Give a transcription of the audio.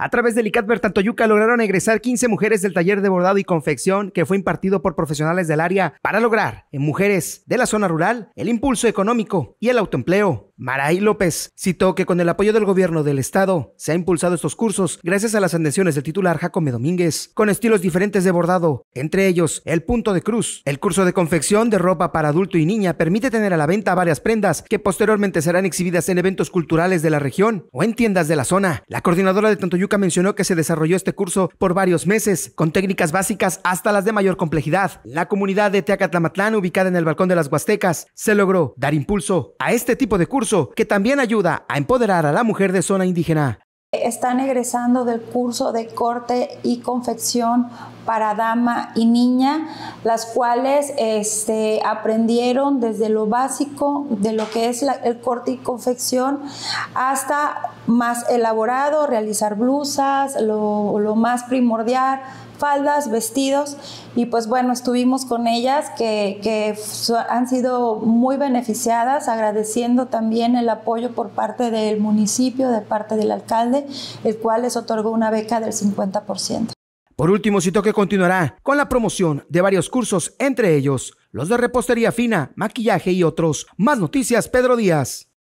A través del ICAT Bertantoyuca lograron egresar 15 mujeres del taller de bordado y confección que fue impartido por profesionales del área para lograr en mujeres de la zona rural el impulso económico y el autoempleo. Maray López citó que con el apoyo del gobierno del estado se ha impulsado estos cursos gracias a las atenciones del titular Jacome Domínguez, con estilos diferentes de bordado, entre ellos el punto de cruz. El curso de confección de ropa para adulto y niña permite tener a la venta varias prendas que posteriormente serán exhibidas en eventos culturales de la región o en tiendas de la zona. La coordinadora de Tantoyuca mencionó que se desarrolló este curso por varios meses, con técnicas básicas hasta las de mayor complejidad. La comunidad de Teacatlamatlán, ubicada en el Balcón de las Huastecas, se logró dar impulso a este tipo de cursos que también ayuda a empoderar a la mujer de zona indígena. Están egresando del curso de corte y confección para dama y niña, las cuales este, aprendieron desde lo básico de lo que es el corte y confección hasta más elaborado, realizar blusas, lo más primordial, faldas, vestidos y pues bueno, estuvimos con ellas que, han sido muy beneficiadas, agradeciendo también el apoyo por parte del municipio, de parte del alcalde, el cual les otorgó una beca del 50%. Por último, cito que continuará con la promoción de varios cursos, entre ellos los de repostería fina, maquillaje y otros. Más noticias, Pedro Díaz.